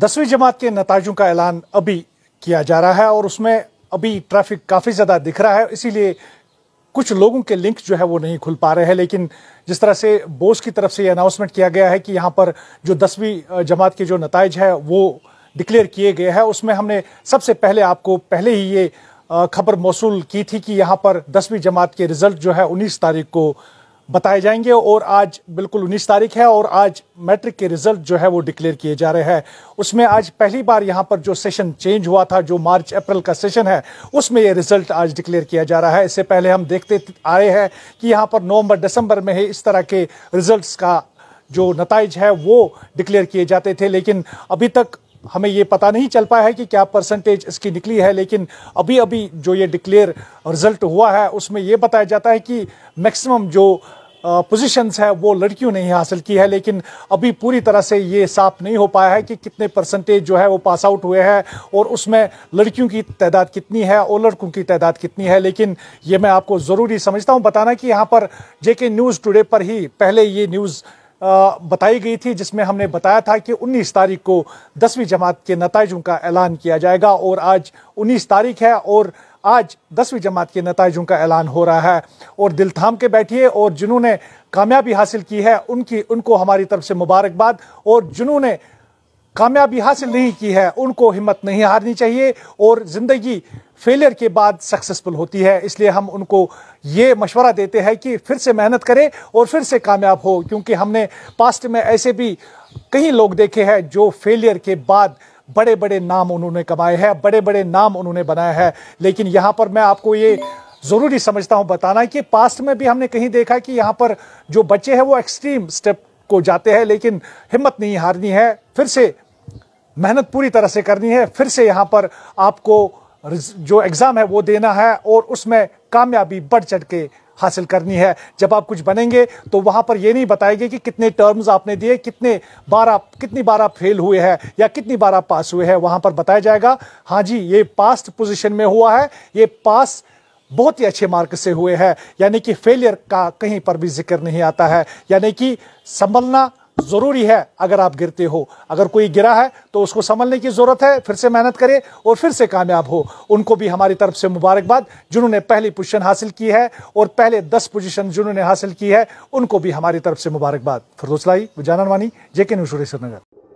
दसवीं जमात के नतजों का ऐलान अभी किया जा रहा है और उसमें अभी ट्रैफिक काफ़ी ज़्यादा दिख रहा है इसीलिए कुछ लोगों के लिंक जो है वो नहीं खुल पा रहे हैं लेकिन जिस तरह से बोस की तरफ से ये अनाउंसमेंट किया गया है कि यहाँ पर जो दसवीं जमात के जो नतज है वो डिक्लेयर किए गए हैं उसमें हमने सबसे पहले आपको पहले ही ये खबर मौसू की थी कि यहाँ पर दसवीं जमात के रिजल्ट जो है उन्नीस तारीख को बताए जाएंगे और आज बिल्कुल 19 तारीख है और आज मैट्रिक के रिजल्ट जो है वो डिक्लेयर किए जा रहे हैं उसमें आज पहली बार यहाँ पर जो सेशन चेंज हुआ था जो मार्च अप्रैल का सेशन है उसमें ये रिजल्ट आज डिक्लेयर किया जा रहा है इससे पहले हम देखते आए हैं कि यहाँ पर नवंबर दिसंबर में ही इस तरह के रिजल्ट का जो नतज है वो डिक्लेयर किए जाते थे लेकिन अभी तक हमें ये पता नहीं चल पाया है कि क्या परसेंटेज इसकी निकली है लेकिन अभी अभी जो ये डिक्लेयर रिजल्ट हुआ है उसमें ये बताया जाता है कि मैक्सिमम जो पोजीशंस है वो लड़कियों ने ही हासिल की है लेकिन अभी पूरी तरह से ये साफ नहीं हो पाया है कि कितने परसेंटेज जो है वो पास आउट हुए हैं और उसमें लड़कियों की तादाद कितनी है और लड़कों की तादाद कितनी है लेकिन ये मैं आपको ज़रूरी समझता हूँ बताना कि यहाँ पर जेके न्यूज़ टुडे पर ही पहले ये न्यूज़ बताई गई थी जिसमें हमने बताया था कि 19 तारीख को दसवीं जमात के नतजों का ऐलान किया जाएगा और आज 19 तारीख है और आज दसवीं जमात के नतजों का ऐलान हो रहा है और दिल थाम के बैठिए और जिन्होंने कामयाबी हासिल की है उनकी उनको हमारी तरफ से मुबारकबाद और जिन्होंने कामयाबी हासिल नहीं की है उनको हिम्मत नहीं हारनी चाहिए और ज़िंदगी फेलियर के बाद सक्सेसफुल होती है इसलिए हम उनको ये मशवरा देते हैं कि फिर से मेहनत करें और फिर से कामयाब हो क्योंकि हमने पास्ट में ऐसे भी कई लोग देखे हैं जो फेलियर के बाद बड़े बड़े नाम उन्होंने कमाए हैं बड़े बड़े नाम उन्होंने बनाए हैं लेकिन यहाँ पर मैं आपको ये ज़रूरी समझता हूँ बताना कि पास्ट में भी हमने कहीं देखा कि यहाँ पर जो बच्चे हैं वो एक्सट्रीम स्टेप को जाते हैं लेकिन हिम्मत नहीं हारनी है फिर से मेहनत पूरी तरह से करनी है फिर से यहाँ पर आपको जो एग्ज़ाम है वो देना है और उसमें कामयाबी बढ़ चढ़ के हासिल करनी है जब आप कुछ बनेंगे तो वहाँ पर ये नहीं बताएंगे कि कितने टर्म्स आपने दिए कितने बार आप कितनी बार आप फेल हुए हैं या कितनी बार आप पास हुए हैं वहाँ पर बताया जाएगा हाँ जी ये पास्ट पोजिशन में हुआ है ये पास बहुत ही अच्छे मार्क से हुए हैं यानी कि फेलियर का कहीं पर भी जिक्र नहीं आता है यानी कि संभलना ज़रूरी है अगर आप गिरते हो अगर कोई गिरा है तो उसको संभलने की ज़रूरत है फिर से मेहनत करें और फिर से कामयाब हो उनको भी हमारी तरफ से मुबारकबाद जिन्होंने पहली पोजीशन हासिल की है और पहले दस पोजीशन जिन्होंने हासिल की है उनको भी हमारी तरफ से मुबारकबाद फिर दोसलाई जानन वानी जेके न्यूज श्रीनगर